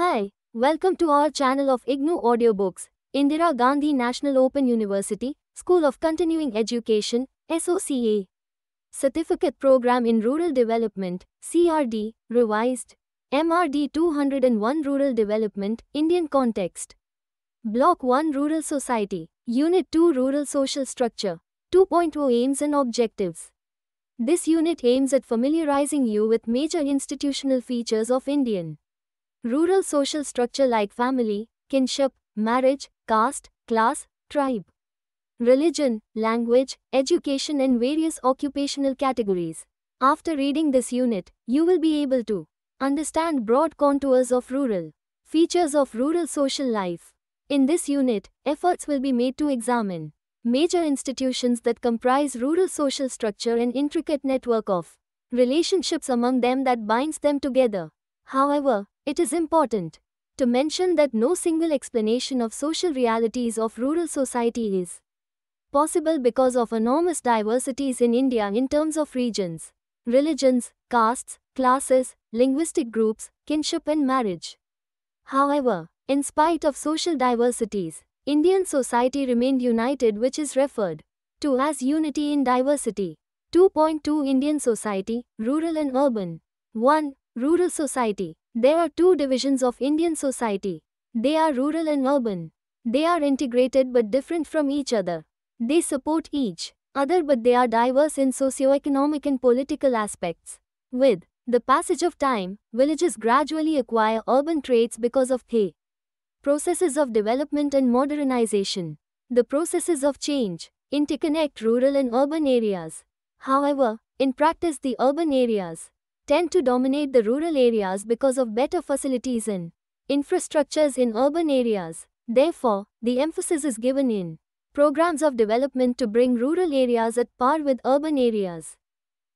Hi, welcome to our channel of IGNU Audiobooks, Indira Gandhi National Open University, School of Continuing Education, SOCA. Certificate Program in Rural Development, CRD, revised. MRD 201 Rural Development, Indian Context. Block 1 Rural Society, Unit 2 Rural Social Structure, 2.0 Aims and Objectives. This unit aims at familiarizing you with major institutional features of Indian Rural social structure like family, kinship, marriage, caste, class, tribe, religion, language, education, and various occupational categories. After reading this unit, you will be able to understand broad contours of rural features of rural social life. In this unit, efforts will be made to examine major institutions that comprise rural social structure and intricate network of relationships among them that binds them together. However, it is important to mention that no single explanation of social realities of rural society is possible because of enormous diversities in India in terms of regions, religions, castes, classes, linguistic groups, kinship, and marriage. However, in spite of social diversities, Indian society remained united, which is referred to as unity in diversity. 2.2 Indian society, rural and urban. 1. Rural Society There are two divisions of Indian society. They are rural and urban. They are integrated but different from each other. They support each other but they are diverse in socio-economic and political aspects. With the passage of time, villages gradually acquire urban traits because of the processes of development and modernization. The processes of change interconnect rural and urban areas. However, in practice the urban areas tend to dominate the rural areas because of better facilities and infrastructures in urban areas. Therefore, the emphasis is given in programs of development to bring rural areas at par with urban areas.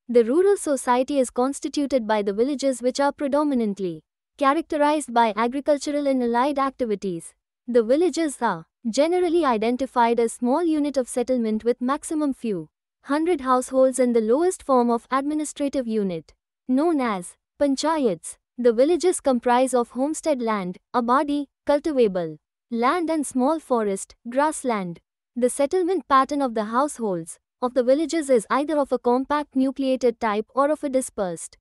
The rural society is constituted by the villages which are predominantly characterized by agricultural and allied activities. The villages are generally identified as small unit of settlement with maximum few hundred households and the lowest form of administrative unit known as panchayats. The villages comprise of homestead land, abadi, cultivable land and small forest, grassland. The settlement pattern of the households of the villages is either of a compact nucleated type or of a dispersed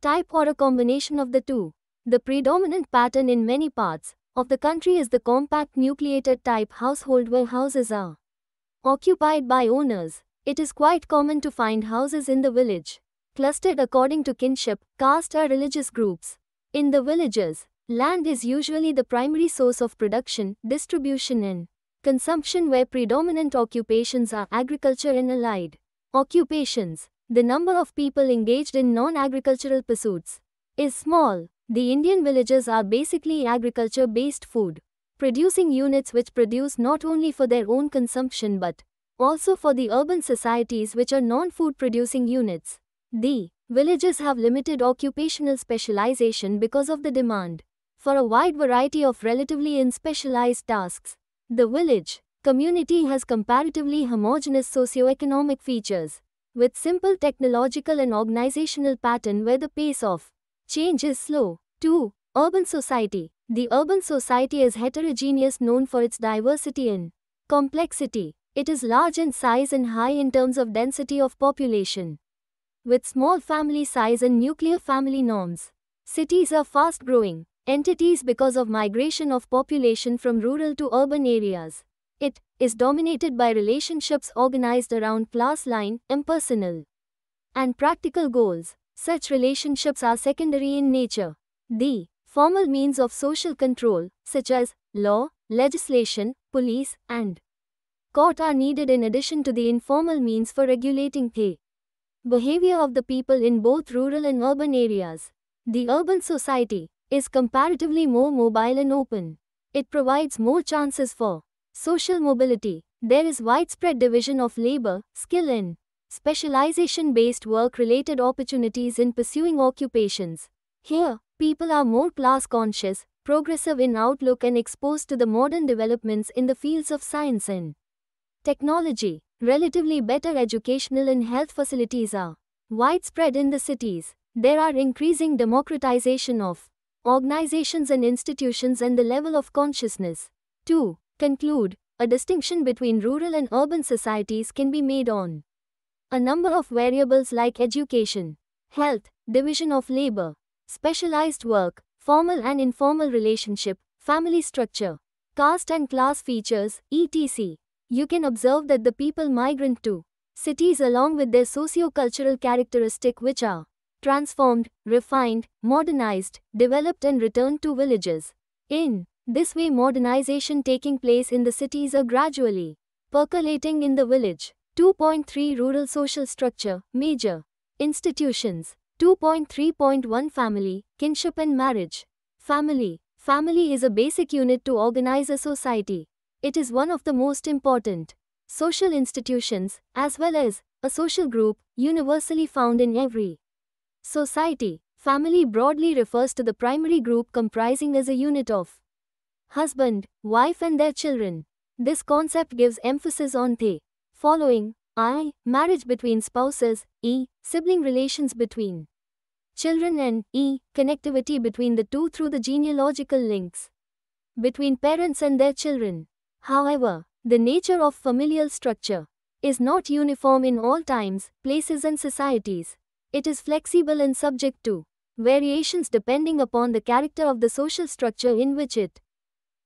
type or a combination of the two. The predominant pattern in many parts of the country is the compact nucleated type household where houses are occupied by owners. It is quite common to find houses in the village clustered according to kinship, caste or religious groups. In the villages, land is usually the primary source of production, distribution and consumption where predominant occupations are agriculture and allied occupations. The number of people engaged in non-agricultural pursuits is small. The Indian villages are basically agriculture-based food producing units which produce not only for their own consumption but also for the urban societies which are non-food producing units. The villages have limited occupational specialization because of the demand for a wide variety of relatively unspecialized tasks. The village community has comparatively homogeneous socioeconomic features, with simple technological and organizational pattern where the pace of change is slow. 2. Urban society. The urban society is heterogeneous known for its diversity and complexity. It is large in size and high in terms of density of population with small family size and nuclear family norms. Cities are fast growing entities because of migration of population from rural to urban areas. It is dominated by relationships organized around class line, impersonal, and practical goals. Such relationships are secondary in nature. The formal means of social control, such as law, legislation, police, and court, are needed in addition to the informal means for regulating pay behavior of the people in both rural and urban areas. The urban society is comparatively more mobile and open. It provides more chances for social mobility. There is widespread division of labor, skill and specialization-based work-related opportunities in pursuing occupations. Here, people are more class-conscious, progressive in outlook and exposed to the modern developments in the fields of science and technology relatively better educational and health facilities are widespread in the cities. There are increasing democratization of organizations and institutions and the level of consciousness. To conclude, a distinction between rural and urban societies can be made on a number of variables like education, health, division of labor, specialized work, formal and informal relationship, family structure, caste and class features, etc you can observe that the people migrant to cities along with their socio-cultural characteristic which are transformed, refined, modernized, developed and returned to villages. In this way modernization taking place in the cities are gradually percolating in the village. 2.3 Rural social structure, major institutions. 2.3.1 Family, kinship and marriage. Family. Family is a basic unit to organize a society. It is one of the most important social institutions, as well as a social group, universally found in every society. Family broadly refers to the primary group comprising as a unit of husband, wife, and their children. This concept gives emphasis on the following I. Marriage between spouses, E. Sibling relations between children, and E. Connectivity between the two through the genealogical links between parents and their children. However, the nature of familial structure is not uniform in all times, places, and societies. It is flexible and subject to variations depending upon the character of the social structure in which it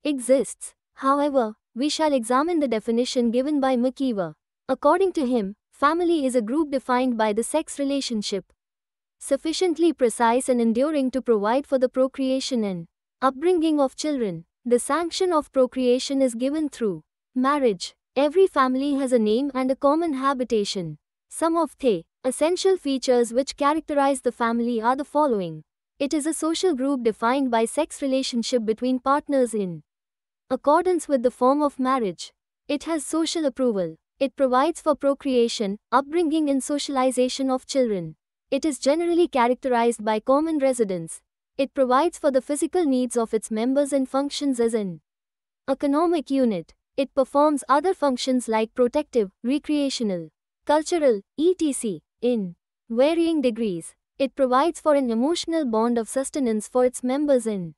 exists. However, we shall examine the definition given by McKeever. According to him, family is a group defined by the sex relationship, sufficiently precise and enduring to provide for the procreation and upbringing of children. The sanction of procreation is given through marriage. Every family has a name and a common habitation. Some of the essential features which characterize the family are the following. It is a social group defined by sex relationship between partners in accordance with the form of marriage. It has social approval. It provides for procreation, upbringing and socialization of children. It is generally characterized by common residence, it provides for the physical needs of its members and functions as an economic unit. It performs other functions like protective, recreational, cultural, etc. in varying degrees. It provides for an emotional bond of sustenance for its members and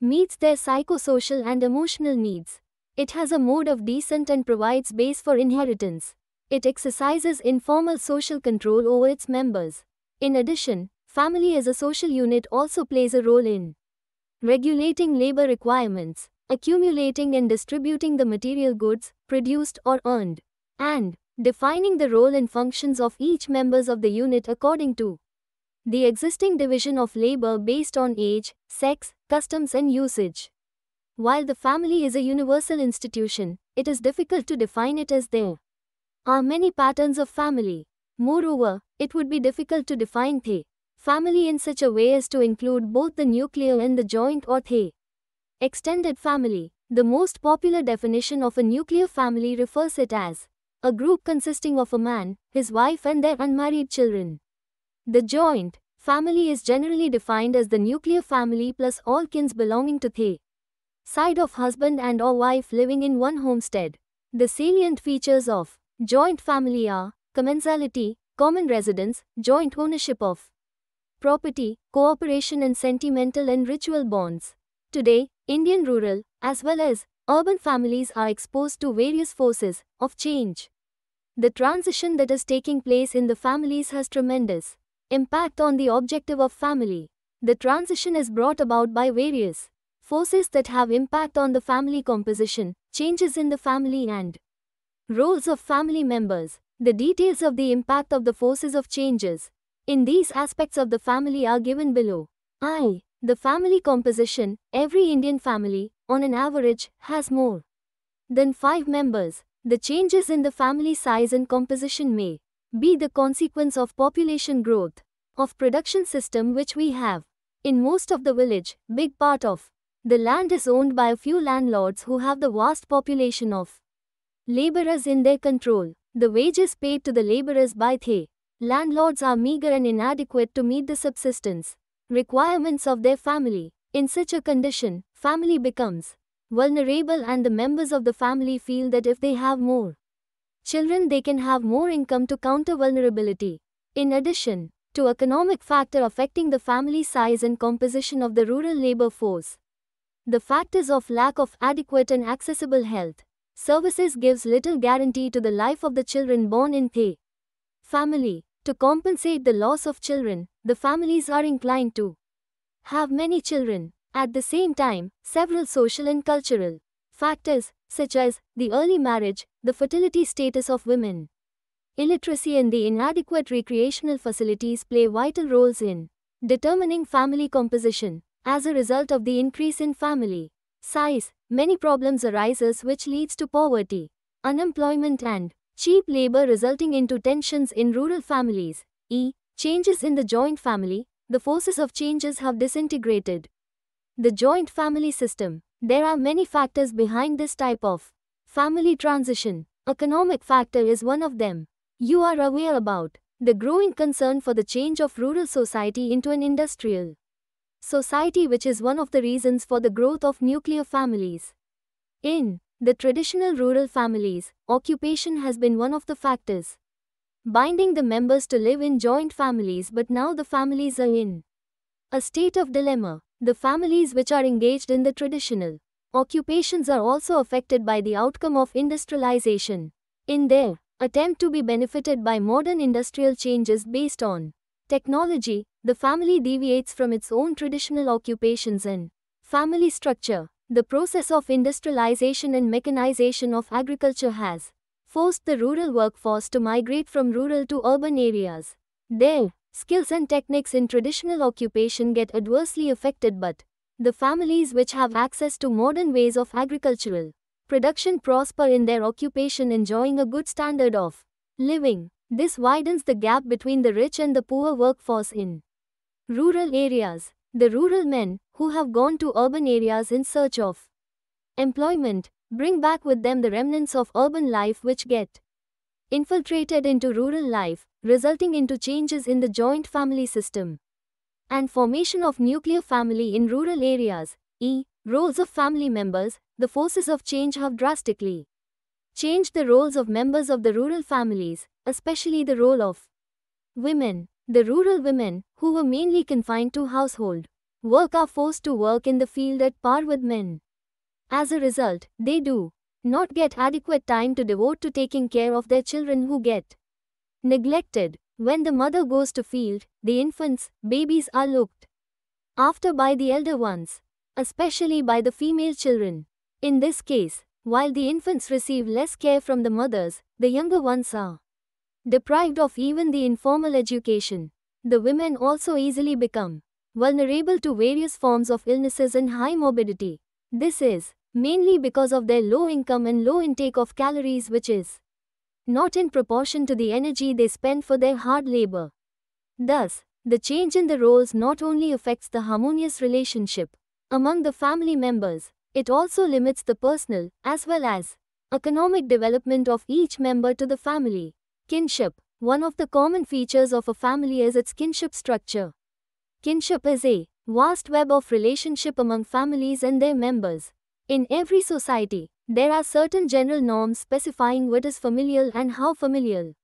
meets their psychosocial and emotional needs. It has a mode of descent and provides base for inheritance. It exercises informal social control over its members. In addition, family as a social unit also plays a role in regulating labor requirements, accumulating and distributing the material goods produced or earned, and defining the role and functions of each members of the unit according to the existing division of labor based on age, sex, customs and usage. While the family is a universal institution, it is difficult to define it as there are many patterns of family. Moreover, it would be difficult to define the Family in such a way as to include both the nuclear and the joint or the extended family. The most popular definition of a nuclear family refers it as a group consisting of a man, his wife and their unmarried children. The joint family is generally defined as the nuclear family plus all kins belonging to the side of husband and or wife living in one homestead. The salient features of joint family are commensality, common residence, joint ownership of property, cooperation and sentimental and ritual bonds. Today, Indian rural, as well as urban families are exposed to various forces of change. The transition that is taking place in the families has tremendous impact on the objective of family. The transition is brought about by various forces that have impact on the family composition, changes in the family and roles of family members. The details of the impact of the forces of changes in these aspects of the family are given below. I. The family composition, every Indian family, on an average, has more than 5 members. The changes in the family size and composition may be the consequence of population growth, of production system which we have. In most of the village, big part of the land is owned by a few landlords who have the vast population of laborers in their control. The wages paid to the laborers by the Landlords are meager and inadequate to meet the subsistence requirements of their family. In such a condition, family becomes vulnerable and the members of the family feel that if they have more children they can have more income to counter vulnerability. In addition, to economic factor affecting the family size and composition of the rural labor force. The factors of lack of adequate and accessible health services gives little guarantee to the life of the children born in the family. To compensate the loss of children, the families are inclined to have many children. At the same time, several social and cultural factors, such as the early marriage, the fertility status of women, illiteracy, and the inadequate recreational facilities, play vital roles in determining family composition. As a result of the increase in family size, many problems arise, which leads to poverty, unemployment and cheap labor resulting into tensions in rural families, e. changes in the joint family, the forces of changes have disintegrated. The joint family system. There are many factors behind this type of family transition. Economic factor is one of them. You are aware about the growing concern for the change of rural society into an industrial society which is one of the reasons for the growth of nuclear families. In the traditional rural families, occupation has been one of the factors. Binding the members to live in joint families, but now the families are in a state of dilemma. The families which are engaged in the traditional occupations are also affected by the outcome of industrialization. In their attempt to be benefited by modern industrial changes based on technology, the family deviates from its own traditional occupations and family structure. The process of industrialization and mechanization of agriculture has forced the rural workforce to migrate from rural to urban areas. There, skills and techniques in traditional occupation get adversely affected but the families which have access to modern ways of agricultural production prosper in their occupation enjoying a good standard of living. This widens the gap between the rich and the poor workforce in rural areas. The rural men, who have gone to urban areas in search of employment, bring back with them the remnants of urban life which get infiltrated into rural life, resulting into changes in the joint family system and formation of nuclear family in rural areas, e. Roles of family members, the forces of change have drastically changed the roles of members of the rural families, especially the role of women. The rural women, who were mainly confined to household work, are forced to work in the field at par with men. As a result, they do not get adequate time to devote to taking care of their children who get neglected. When the mother goes to field, the infants, babies are looked after by the elder ones, especially by the female children. In this case, while the infants receive less care from the mothers, the younger ones are Deprived of even the informal education, the women also easily become vulnerable to various forms of illnesses and high morbidity. This is mainly because of their low income and low intake of calories, which is not in proportion to the energy they spend for their hard labor. Thus, the change in the roles not only affects the harmonious relationship among the family members, it also limits the personal, as well as economic development of each member to the family. Kinship One of the common features of a family is its kinship structure. Kinship is a vast web of relationship among families and their members. In every society, there are certain general norms specifying what is familial and how familial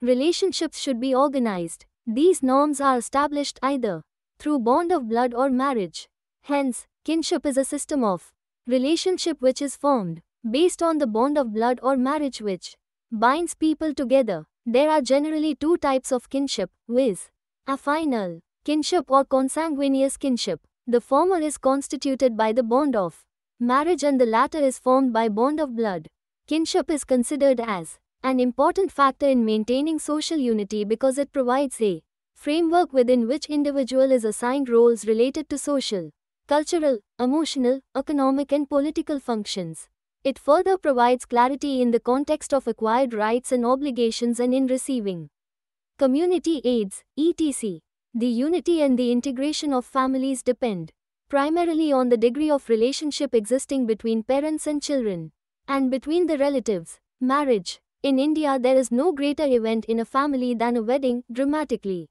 relationships should be organized. These norms are established either through bond of blood or marriage. Hence, kinship is a system of relationship which is formed based on the bond of blood or marriage which binds people together. There are generally two types of kinship, viz. affinal kinship or consanguineous kinship. The former is constituted by the bond of marriage and the latter is formed by bond of blood. Kinship is considered as an important factor in maintaining social unity because it provides a framework within which individual is assigned roles related to social, cultural, emotional, economic and political functions. It further provides clarity in the context of acquired rights and obligations and in receiving community aids, etc. The unity and the integration of families depend primarily on the degree of relationship existing between parents and children and between the relatives. Marriage. In India, there is no greater event in a family than a wedding, dramatically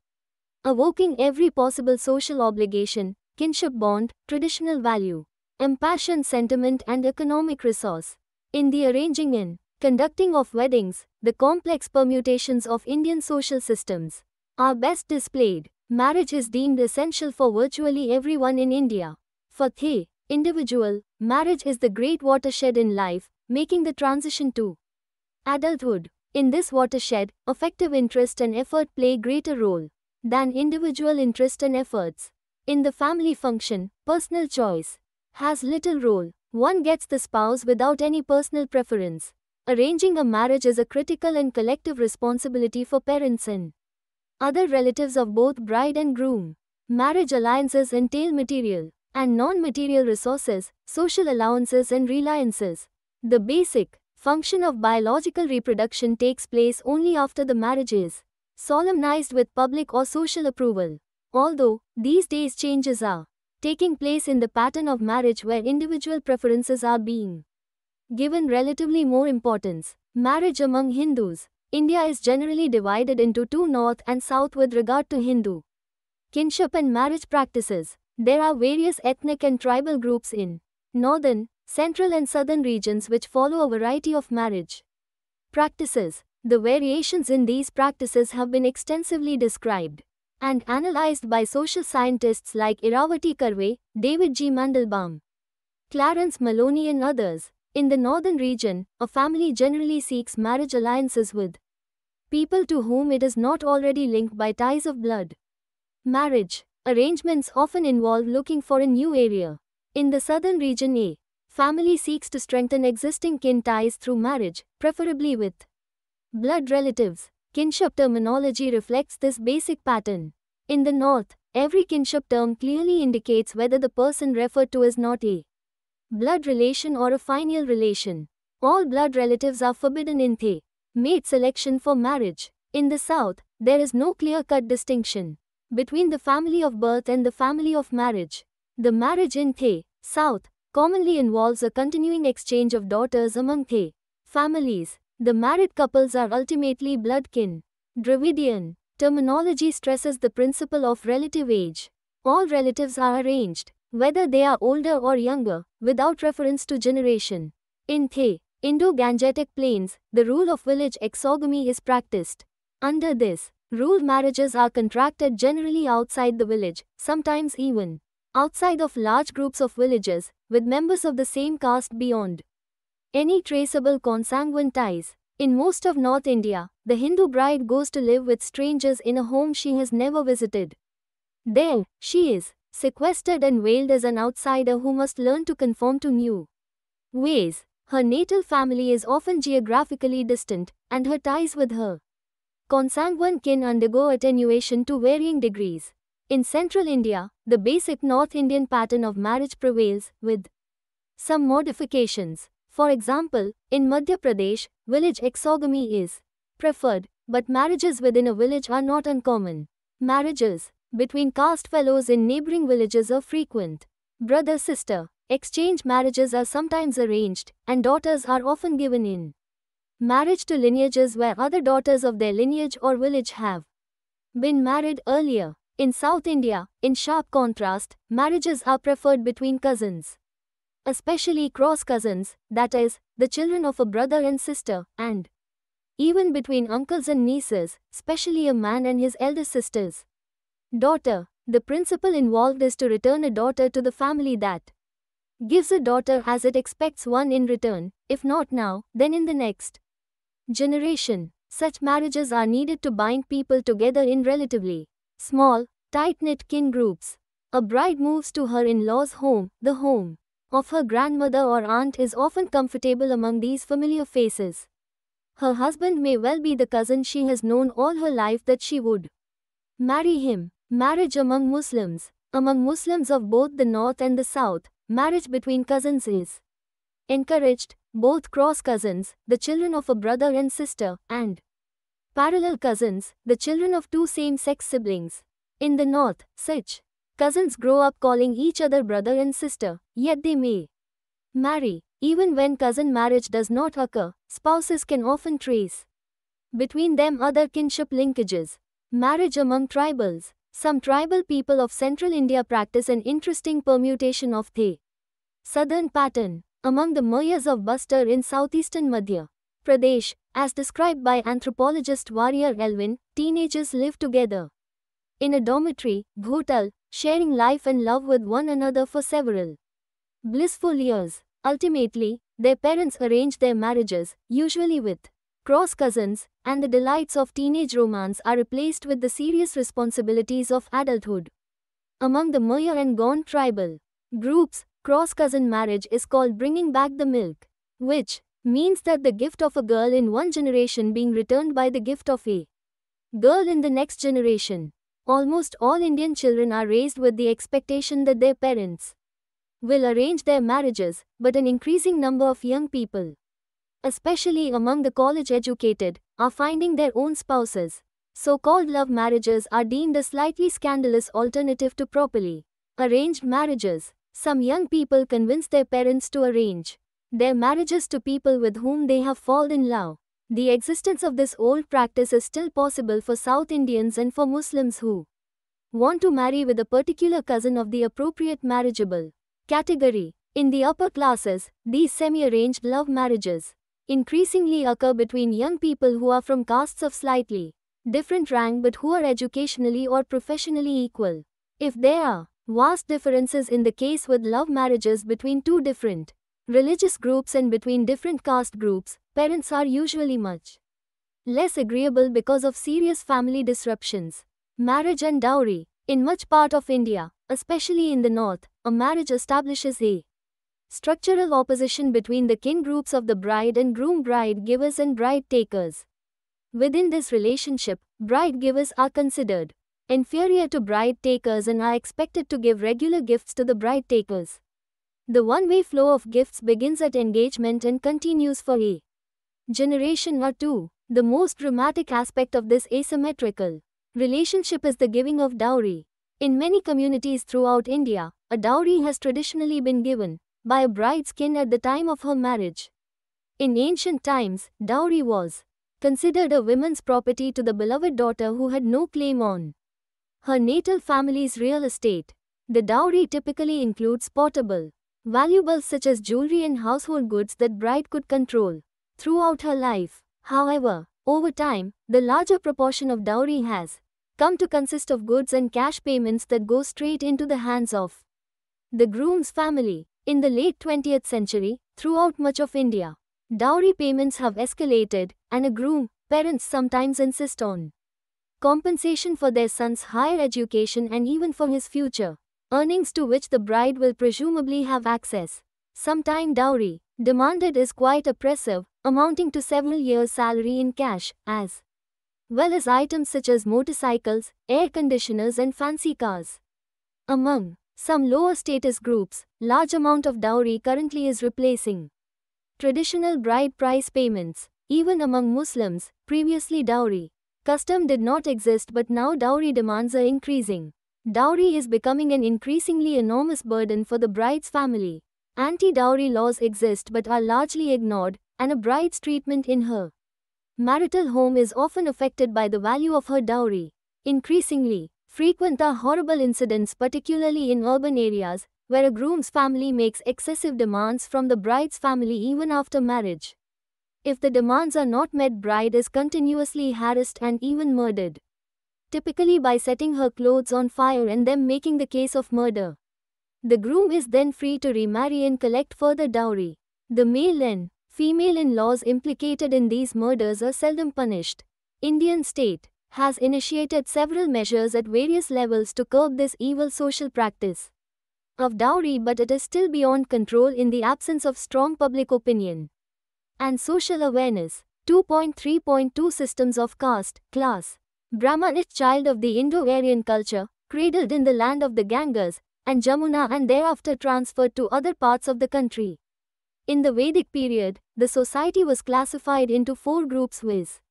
evoking every possible social obligation, kinship bond, traditional value impassioned sentiment and economic resource. In the arranging and conducting of weddings, the complex permutations of Indian social systems are best displayed. Marriage is deemed essential for virtually everyone in India. For the individual, marriage is the great watershed in life, making the transition to adulthood. In this watershed, effective interest and effort play greater role than individual interest and efforts. In the family function, personal choice, has little role. One gets the spouse without any personal preference. Arranging a marriage is a critical and collective responsibility for parents and other relatives of both bride and groom. Marriage alliances entail material and non material resources, social allowances, and reliances. The basic function of biological reproduction takes place only after the marriage is solemnized with public or social approval. Although, these days changes are taking place in the pattern of marriage where individual preferences are being given relatively more importance. Marriage among Hindus. India is generally divided into two north and south with regard to Hindu kinship and marriage practices. There are various ethnic and tribal groups in northern, central, and southern regions which follow a variety of marriage practices. The variations in these practices have been extensively described and analyzed by social scientists like Iravati Karve, David G. Mandelbaum, Clarence Maloney and others. In the northern region, a family generally seeks marriage alliances with people to whom it is not already linked by ties of blood. Marriage arrangements often involve looking for a new area. In the southern region A, family seeks to strengthen existing kin ties through marriage, preferably with blood relatives kinship terminology reflects this basic pattern. In the North, every kinship term clearly indicates whether the person referred to is not a blood relation or a filial relation. All blood relatives are forbidden in the mate selection for marriage. In the South, there is no clear-cut distinction between the family of birth and the family of marriage. The marriage in the South commonly involves a continuing exchange of daughters among the families, the married couples are ultimately blood kin. Dravidian terminology stresses the principle of relative age. All relatives are arranged, whether they are older or younger, without reference to generation. In the Indo-Gangetic plains, the rule of village exogamy is practiced. Under this rule, marriages are contracted generally outside the village, sometimes even outside of large groups of villages, with members of the same caste beyond any traceable consanguine ties. In most of North India, the Hindu bride goes to live with strangers in a home she has never visited. There, she is sequestered and veiled as an outsider who must learn to conform to new ways. Her natal family is often geographically distant, and her ties with her consanguine kin undergo attenuation to varying degrees. In central India, the basic North Indian pattern of marriage prevails, with some modifications. For example, in Madhya Pradesh, village exogamy is preferred, but marriages within a village are not uncommon. Marriages between caste fellows in neighboring villages are frequent. Brother sister exchange marriages are sometimes arranged, and daughters are often given in marriage to lineages where other daughters of their lineage or village have been married earlier. In South India, in sharp contrast, marriages are preferred between cousins especially cross cousins, that is, the children of a brother and sister, and even between uncles and nieces, especially a man and his elder sisters. Daughter. The principle involved is to return a daughter to the family that gives a daughter as it expects one in return, if not now, then in the next generation. Such marriages are needed to bind people together in relatively small, tight knit kin groups. A bride moves to her in law's home, the home of her grandmother or aunt is often comfortable among these familiar faces. Her husband may well be the cousin she has known all her life that she would marry him. Marriage among Muslims. Among Muslims of both the north and the south, marriage between cousins is encouraged, both cross cousins, the children of a brother and sister, and parallel cousins, the children of two same-sex siblings. In the north, such Cousins grow up calling each other brother and sister, yet they may marry. Even when cousin marriage does not occur, spouses can often trace between them other kinship linkages. Marriage among tribals. Some tribal people of central India practice an interesting permutation of the southern pattern among the Mayas of Bastar in southeastern Madhya Pradesh, as described by anthropologist Warrior Elwin, teenagers live together in a dormitory, hotel, sharing life and love with one another for several blissful years. Ultimately, their parents arrange their marriages, usually with cross cousins, and the delights of teenage romance are replaced with the serious responsibilities of adulthood. Among the Moya and Gon tribal groups, cross cousin marriage is called bringing back the milk, which means that the gift of a girl in one generation being returned by the gift of a girl in the next generation. Almost all Indian children are raised with the expectation that their parents will arrange their marriages, but an increasing number of young people, especially among the college educated, are finding their own spouses. So called love marriages are deemed a slightly scandalous alternative to properly arranged marriages. Some young people convince their parents to arrange their marriages to people with whom they have fallen in love. The existence of this old practice is still possible for South Indians and for Muslims who want to marry with a particular cousin of the appropriate marriageable category. In the upper classes, these semi-arranged love marriages increasingly occur between young people who are from castes of slightly different rank but who are educationally or professionally equal. If there are vast differences in the case with love marriages between two different religious groups and between different caste groups, parents are usually much less agreeable because of serious family disruptions. Marriage and dowry. In much part of India, especially in the north, a marriage establishes a structural opposition between the kin groups of the bride and groom bride givers and bride takers. Within this relationship, bride givers are considered inferior to bride takers and are expected to give regular gifts to the bride takers. The one way flow of gifts begins at engagement and continues for a Generation or 2. The most dramatic aspect of this asymmetrical relationship is the giving of dowry. In many communities throughout India, a dowry has traditionally been given by a bride's kin at the time of her marriage. In ancient times, dowry was considered a woman's property to the beloved daughter who had no claim on her natal family's real estate. The dowry typically includes portable valuables such as jewelry and household goods that bride could control throughout her life. However, over time, the larger proportion of dowry has come to consist of goods and cash payments that go straight into the hands of the groom's family. In the late 20th century, throughout much of India, dowry payments have escalated, and a groom, parents sometimes insist on compensation for their son's higher education and even for his future earnings to which the bride will presumably have access. Sometime dowry demanded is quite oppressive, amounting to several years' salary in cash, as well as items such as motorcycles, air conditioners and fancy cars. Among some lower status groups, large amount of dowry currently is replacing traditional bride price payments. Even among Muslims, previously dowry custom did not exist but now dowry demands are increasing. Dowry is becoming an increasingly enormous burden for the bride's family. Anti-dowry laws exist but are largely ignored, and a bride's treatment in her marital home is often affected by the value of her dowry. Increasingly, frequent are horrible incidents, particularly in urban areas, where a groom's family makes excessive demands from the bride's family even after marriage. If the demands are not met, bride is continuously harassed and even murdered. Typically by setting her clothes on fire and them making the case of murder. The groom is then free to remarry and collect further dowry. The male then Female in-laws implicated in these murders are seldom punished. Indian state has initiated several measures at various levels to curb this evil social practice of dowry but it is still beyond control in the absence of strong public opinion and social awareness. 2.3.2 Systems of caste, class. Brahmanic child of the Indo-Aryan culture, cradled in the land of the Ganges and Jamuna and thereafter transferred to other parts of the country. In the Vedic period, the society was classified into four groups viz.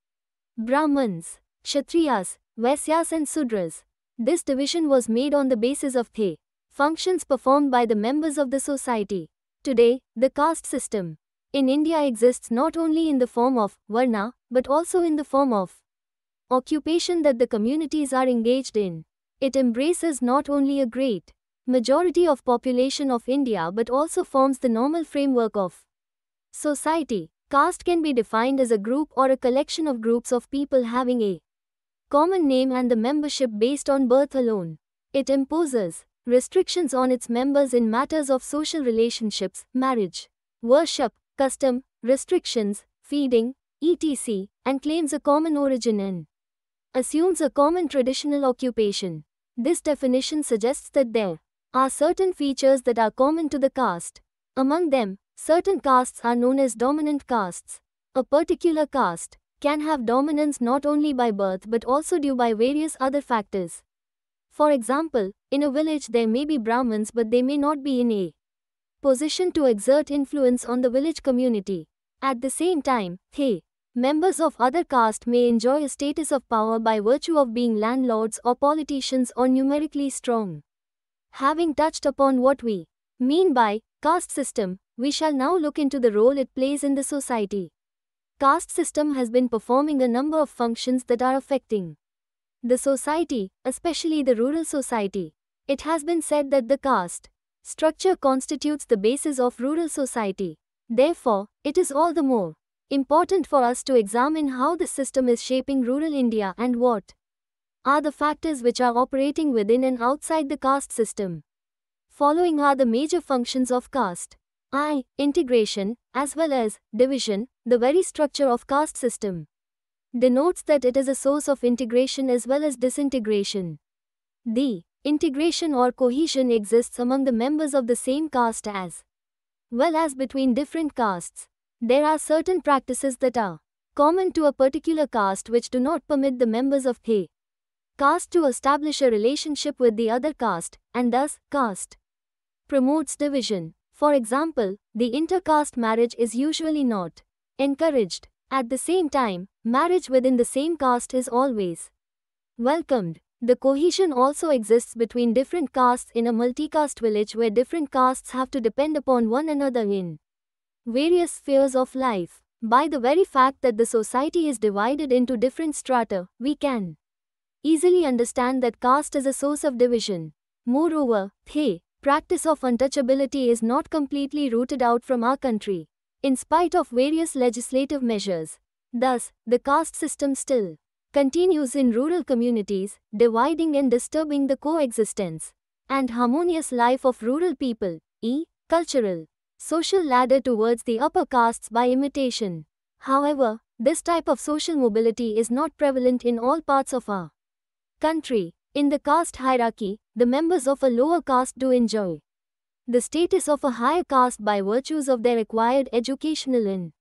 Brahmins, Kshatriyas, Vaisyas and Sudras. This division was made on the basis of the functions performed by the members of the society. Today, the caste system in India exists not only in the form of Varna, but also in the form of occupation that the communities are engaged in. It embraces not only a great majority of population of India but also forms the normal framework of society. Caste can be defined as a group or a collection of groups of people having a common name and the membership based on birth alone. It imposes restrictions on its members in matters of social relationships, marriage, worship, custom, restrictions, feeding, etc., and claims a common origin and assumes a common traditional occupation. This definition suggests that there are certain features that are common to the caste. Among them, certain castes are known as dominant castes. A particular caste can have dominance not only by birth but also due by various other factors. For example, in a village there may be Brahmins but they may not be in a position to exert influence on the village community. At the same time, they Members of other caste may enjoy a status of power by virtue of being landlords or politicians or numerically strong. Having touched upon what we mean by caste system, we shall now look into the role it plays in the society. Caste system has been performing a number of functions that are affecting the society, especially the rural society. It has been said that the caste structure constitutes the basis of rural society. Therefore, it is all the more important for us to examine how the system is shaping rural India and what are the factors which are operating within and outside the caste system. Following are the major functions of caste. I. Integration, as well as division, the very structure of caste system. Denotes that it is a source of integration as well as disintegration. The Integration or cohesion exists among the members of the same caste as well as between different castes. There are certain practices that are common to a particular caste which do not permit the members of a Caste to establish a relationship with the other caste, and thus, caste promotes division. For example, the intercaste marriage is usually not encouraged. At the same time, marriage within the same caste is always welcomed. The cohesion also exists between different castes in a multicaste village where different castes have to depend upon one another in various spheres of life. By the very fact that the society is divided into different strata, we can easily understand that caste is a source of division. Moreover, the practice of untouchability is not completely rooted out from our country, in spite of various legislative measures. Thus, the caste system still continues in rural communities, dividing and disturbing the coexistence and harmonious life of rural people, e. cultural, social ladder towards the upper castes by imitation. However, this type of social mobility is not prevalent in all parts of our Country In the caste hierarchy, the members of a lower caste do enjoy the status of a higher caste by virtues of their acquired educational and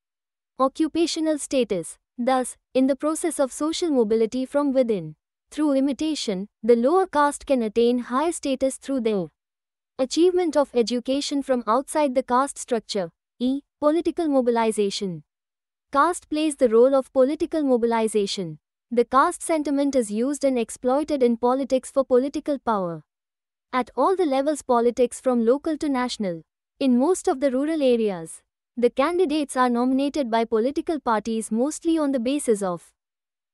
occupational status. Thus, in the process of social mobility from within, through imitation, the lower caste can attain higher status through their achievement of education from outside the caste structure. E. Political mobilization. Caste plays the role of political mobilization. The caste sentiment is used and exploited in politics for political power. At all the levels politics from local to national. In most of the rural areas, the candidates are nominated by political parties mostly on the basis of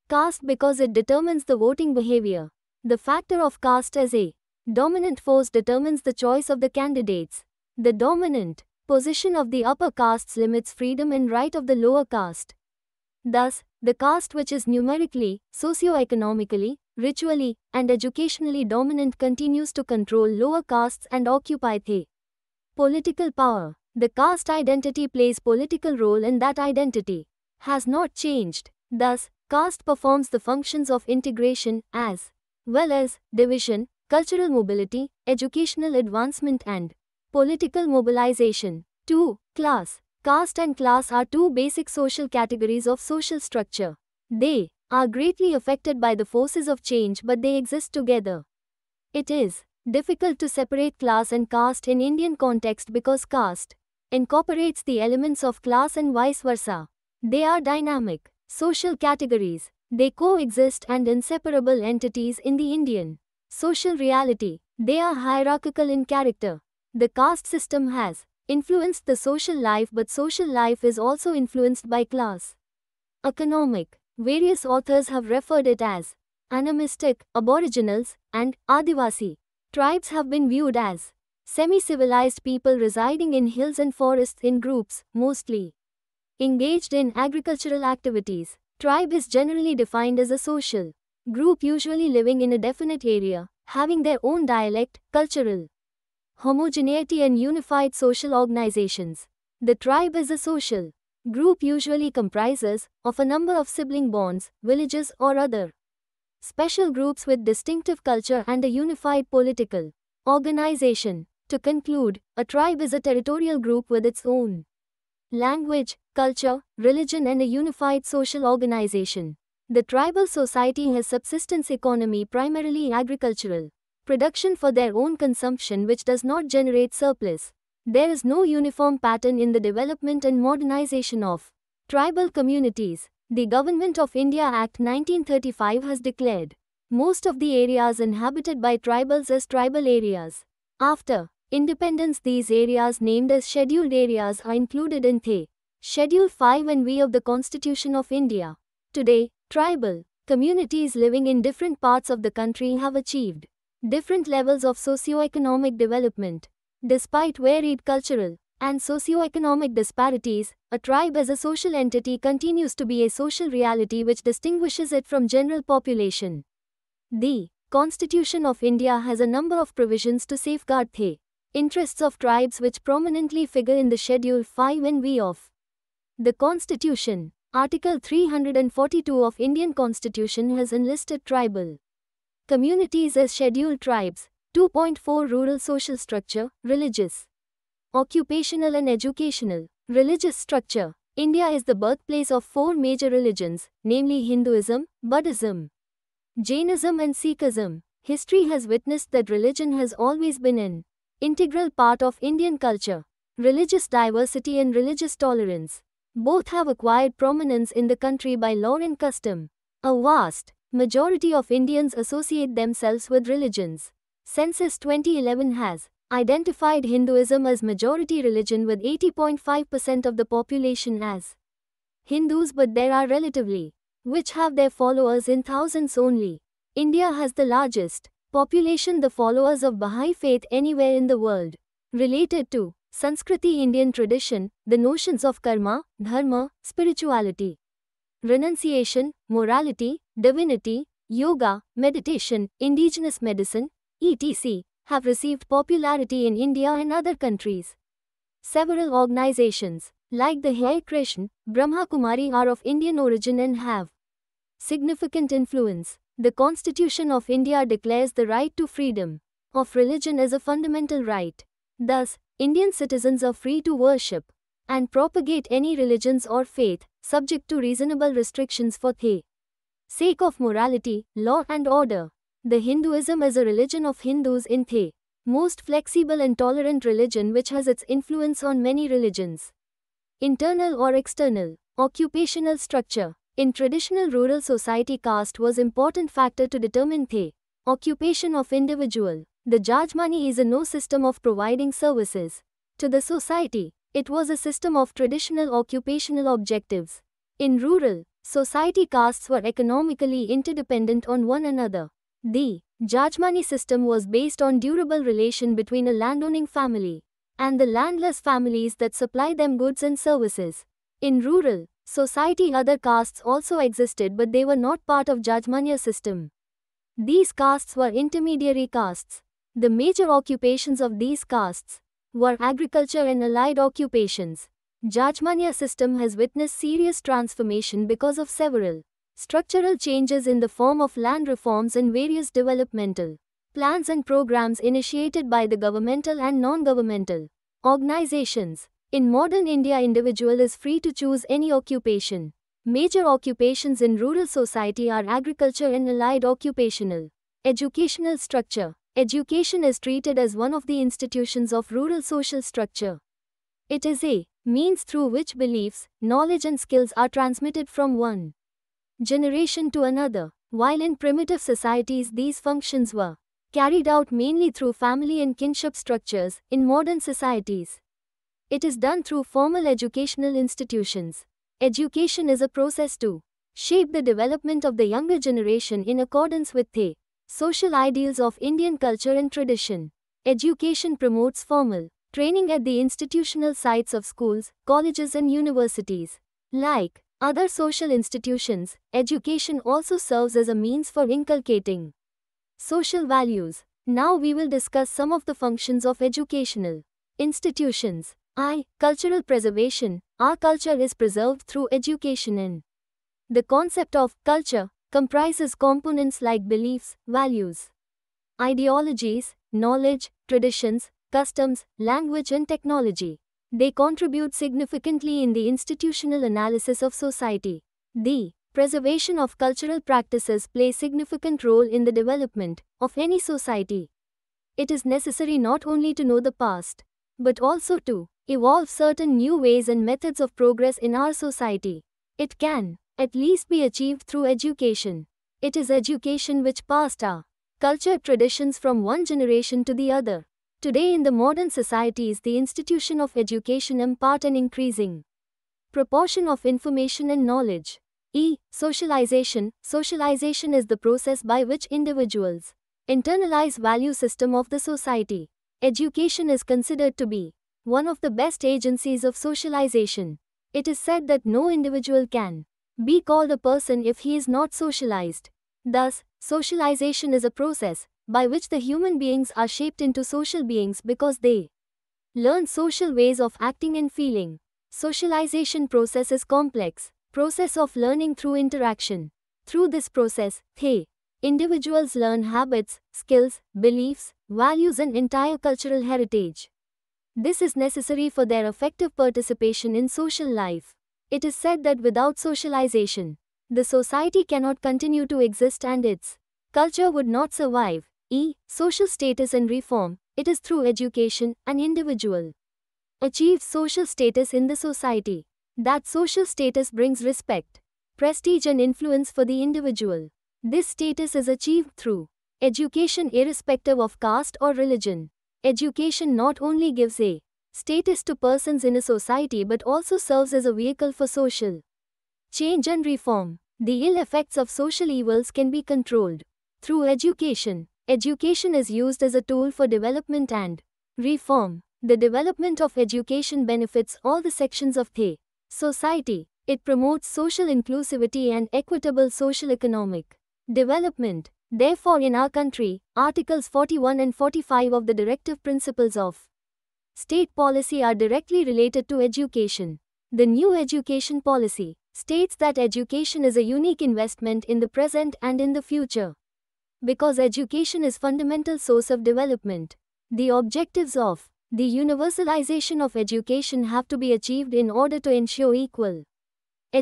caste because it determines the voting behavior. The factor of caste as a dominant force determines the choice of the candidates. The dominant position of the upper castes limits freedom and right of the lower caste. Thus, the caste which is numerically, socio-economically, ritually, and educationally dominant continues to control lower castes and occupy the political power. The caste identity plays political role in that identity has not changed. Thus, caste performs the functions of integration as well as division, cultural mobility, educational advancement and political mobilization. 2. Class Caste and class are two basic social categories of social structure. They are greatly affected by the forces of change but they exist together. It is difficult to separate class and caste in Indian context because caste incorporates the elements of class and vice versa. They are dynamic social categories. They coexist and inseparable entities in the Indian social reality. They are hierarchical in character. The caste system has influenced the social life but social life is also influenced by class. Economic. Various authors have referred it as animistic, aboriginals, and Adivasi. Tribes have been viewed as semi-civilized people residing in hills and forests in groups, mostly engaged in agricultural activities. Tribe is generally defined as a social group usually living in a definite area, having their own dialect, cultural homogeneity and unified social organizations. The tribe is a social group usually comprises of a number of sibling bonds, villages or other special groups with distinctive culture and a unified political organization. To conclude, a tribe is a territorial group with its own language, culture, religion and a unified social organization. The tribal society has subsistence economy primarily agricultural production for their own consumption which does not generate surplus. There is no uniform pattern in the development and modernization of tribal communities. The Government of India Act 1935 has declared most of the areas inhabited by tribals as tribal areas. After independence, these areas named as scheduled areas are included in the Schedule 5 and V of the Constitution of India. Today, tribal communities living in different parts of the country have achieved different levels of socio-economic development. Despite varied cultural and socio-economic disparities, a tribe as a social entity continues to be a social reality which distinguishes it from general population. The Constitution of India has a number of provisions to safeguard the interests of tribes which prominently figure in the Schedule 5 and V of the Constitution. Article 342 of Indian Constitution has enlisted tribal Communities as scheduled tribes. 2.4 Rural social structure, religious, occupational, and educational. Religious structure. India is the birthplace of four major religions, namely Hinduism, Buddhism, Jainism, and Sikhism. History has witnessed that religion has always been an integral part of Indian culture. Religious diversity and religious tolerance. Both have acquired prominence in the country by law and custom. A vast, Majority of Indians associate themselves with religions. Census 2011 has identified Hinduism as majority religion with 80.5% of the population as Hindus but there are relatively which have their followers in thousands only. India has the largest population the followers of Baha'i faith anywhere in the world. Related to Sanskriti Indian tradition, the notions of karma, dharma, spirituality, renunciation, morality, divinity, yoga, meditation, indigenous medicine, etc., have received popularity in India and other countries. Several organizations, like the Hare Krishna, Brahma Kumari, are of Indian origin and have significant influence. The Constitution of India declares the right to freedom of religion as a fundamental right. Thus, Indian citizens are free to worship, and propagate any religions or faith, subject to reasonable restrictions for the sake of morality, law and order. The Hinduism is a religion of Hindus in the most flexible and tolerant religion which has its influence on many religions. Internal or external, occupational structure. In traditional rural society caste was important factor to determine the occupation of individual. The Jajmani is a no system of providing services to the society. It was a system of traditional occupational objectives. In rural, society castes were economically interdependent on one another. The Jajmani system was based on durable relation between a landowning family and the landless families that supply them goods and services. In rural society other castes also existed but they were not part of Jajmanya system. These castes were intermediary castes. The major occupations of these castes were agriculture and allied occupations. Jajmanya system has witnessed serious transformation because of several structural changes in the form of land reforms and various developmental plans and programs initiated by the governmental and non-governmental organizations. In modern India individual is free to choose any occupation. Major occupations in rural society are agriculture and allied occupational educational structure. Education is treated as one of the institutions of rural social structure. It is a means through which beliefs, knowledge, and skills are transmitted from one generation to another, while in primitive societies these functions were carried out mainly through family and kinship structures, in modern societies, it is done through formal educational institutions. Education is a process to shape the development of the younger generation in accordance with the social ideals of Indian culture and tradition. Education promotes formal training at the institutional sites of schools, colleges, and universities. Like other social institutions, education also serves as a means for inculcating social values. Now we will discuss some of the functions of educational institutions. I. Cultural preservation. Our culture is preserved through education in the concept of culture comprises components like beliefs, values, ideologies, knowledge, traditions, customs, language and technology. They contribute significantly in the institutional analysis of society. The preservation of cultural practices plays significant role in the development of any society. It is necessary not only to know the past, but also to evolve certain new ways and methods of progress in our society. It can at least be achieved through education. It is education which passed our culture traditions from one generation to the other. Today in the modern societies the institution of education impart an increasing proportion of information and knowledge. E. Socialization Socialization is the process by which individuals internalize value system of the society. Education is considered to be one of the best agencies of socialization. It is said that no individual can be called a person if he is not socialized. Thus, socialization is a process by which the human beings are shaped into social beings because they learn social ways of acting and feeling. Socialization process is complex, process of learning through interaction. Through this process, they individuals learn habits, skills, beliefs, values and entire cultural heritage. This is necessary for their effective participation in social life. It is said that without socialization, the society cannot continue to exist and its culture would not survive. E. Social status and reform. It is through education an individual achieves social status in the society. That social status brings respect, prestige, and influence for the individual. This status is achieved through education, irrespective of caste or religion. Education not only gives a status to persons in a society but also serves as a vehicle for social change and reform. The ill effects of social evils can be controlled through education. Education is used as a tool for development and reform. The development of education benefits all the sections of the society. It promotes social inclusivity and equitable social economic development. Therefore, in our country, Articles 41 and 45 of the Directive Principles of state policy are directly related to education. The new education policy states that education is a unique investment in the present and in the future. Because education is fundamental source of development, the objectives of the universalization of education have to be achieved in order to ensure equal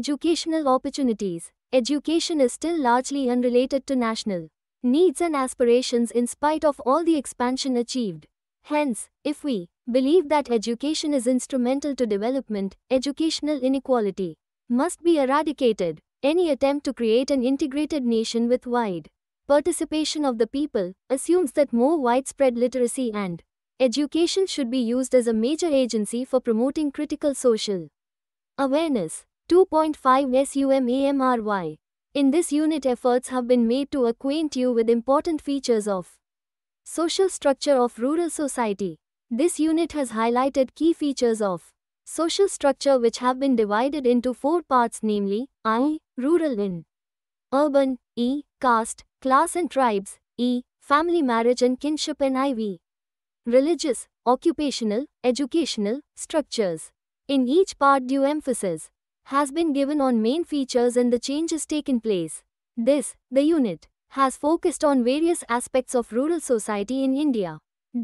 educational opportunities. Education is still largely unrelated to national needs and aspirations in spite of all the expansion achieved. Hence, if we believe that education is instrumental to development, educational inequality must be eradicated. Any attempt to create an integrated nation with wide participation of the people assumes that more widespread literacy and education should be used as a major agency for promoting critical social awareness. 2.5 SUMAMRY. In this unit, efforts have been made to acquaint you with important features of social structure of rural society. This unit has highlighted key features of social structure which have been divided into four parts namely I, rural in urban, E, caste, class and tribes, E, family marriage and kinship and IV. Religious, occupational, educational, structures. In each part due emphasis has been given on main features and the changes taken place. This, the unit, has focused on various aspects of rural society in India.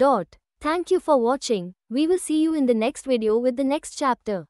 Dot. Thank you for watching. We will see you in the next video with the next chapter.